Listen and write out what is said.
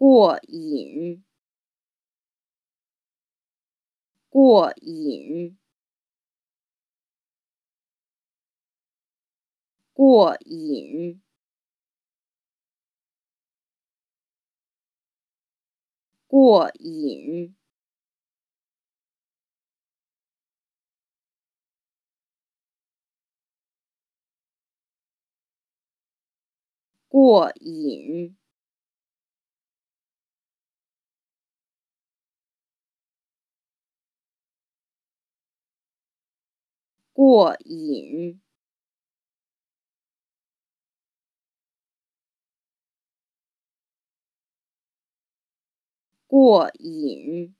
过瘾，过瘾，过瘾，过瘾，过瘾。过瘾，过瘾。